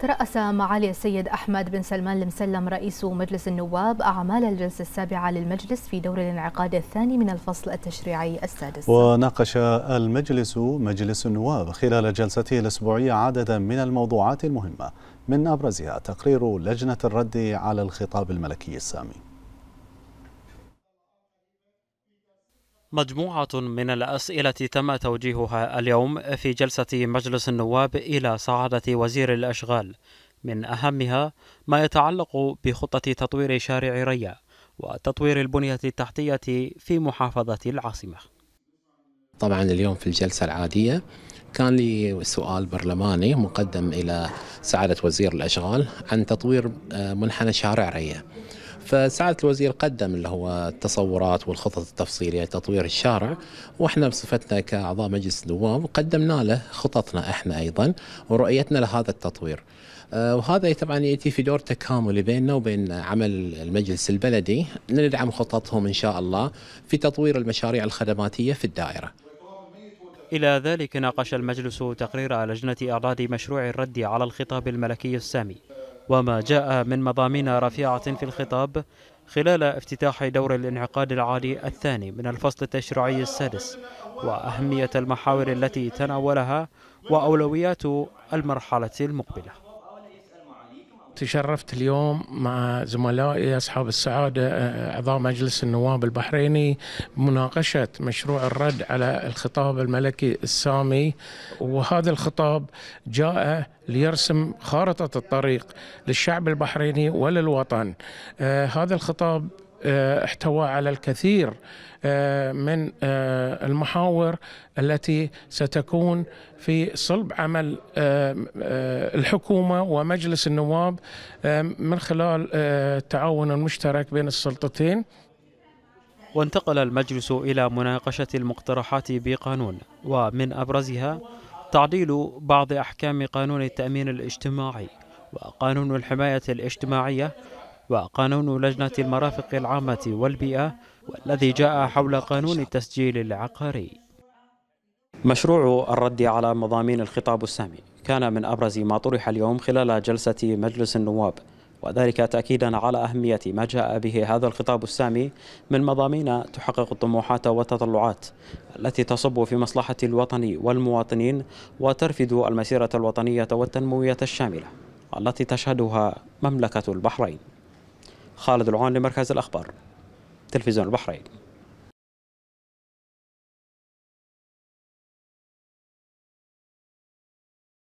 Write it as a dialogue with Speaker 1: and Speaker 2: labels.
Speaker 1: ترأس معالي السيد أحمد بن سلمان المسلم رئيس مجلس النواب أعمال الجلسة السابعة للمجلس في دور الانعقاد الثاني من الفصل التشريعي السادس
Speaker 2: وناقش المجلس مجلس النواب خلال جلسته الأسبوعية عددا من الموضوعات المهمة من أبرزها تقرير لجنة الرد على الخطاب الملكي السامي
Speaker 1: مجموعة من الأسئلة تم توجيهها اليوم في جلسة مجلس النواب إلى سعادة وزير الأشغال من أهمها ما يتعلق بخطة تطوير شارع ريا وتطوير البنية التحتية في محافظة العاصمة
Speaker 2: طبعا اليوم في الجلسة العادية كان لي سؤال برلماني مقدم إلى سعادة وزير الأشغال عن تطوير آه، منحنى شارع ريا فسعادة الوزير قدم اللي هو التصورات والخطط التفصيلية لتطوير الشارع واحنا بصفتنا كأعضاء مجلس النواب قدمنا له خططنا احنا ايضا ورؤيتنا لهذا التطوير. آه، وهذا طبعا ياتي في دور تكاملي بيننا وبين عمل المجلس البلدي ندعم خططهم ان شاء الله في تطوير المشاريع الخدماتيه في الدائره.
Speaker 1: إلى ذلك ناقش المجلس تقرير لجنة إعداد مشروع الرد على الخطاب الملكي السامي وما جاء من مضامين رفيعة في الخطاب خلال افتتاح دور الانعقاد العالي الثاني من الفصل التشريعي السادس وأهمية المحاور التي تناولها وأولويات المرحلة المقبلة
Speaker 3: تشرفت اليوم مع زملائي أصحاب السعادة آه، أعضاء مجلس النواب البحريني بمناقشة مشروع الرد على الخطاب الملكي السامي وهذا الخطاب جاء ليرسم خارطة الطريق للشعب البحريني وللوطن آه، هذا الخطاب آه، احتوى على الكثير آه، من آه، المحاور التي ستكون في صلب عمل الحكومه ومجلس النواب من خلال التعاون المشترك بين السلطتين
Speaker 1: وانتقل المجلس إلى مناقشة المقترحات بقانون ومن أبرزها تعديل بعض أحكام قانون التأمين الاجتماعي وقانون الحماية الاجتماعية وقانون لجنة المرافق العامة والبيئة والذي جاء حول قانون التسجيل العقاري مشروع الرد على مضامين الخطاب السامي كان من أبرز ما طرح اليوم خلال جلسة مجلس النواب وذلك تأكيدا على أهمية ما جاء به هذا الخطاب السامي من مضامين تحقق الطموحات والتطلعات التي تصب في مصلحة الوطن والمواطنين وترفد المسيرة الوطنية والتنموية الشاملة التي تشهدها مملكة البحرين خالد العون لمركز الأخبار تلفزيون البحرين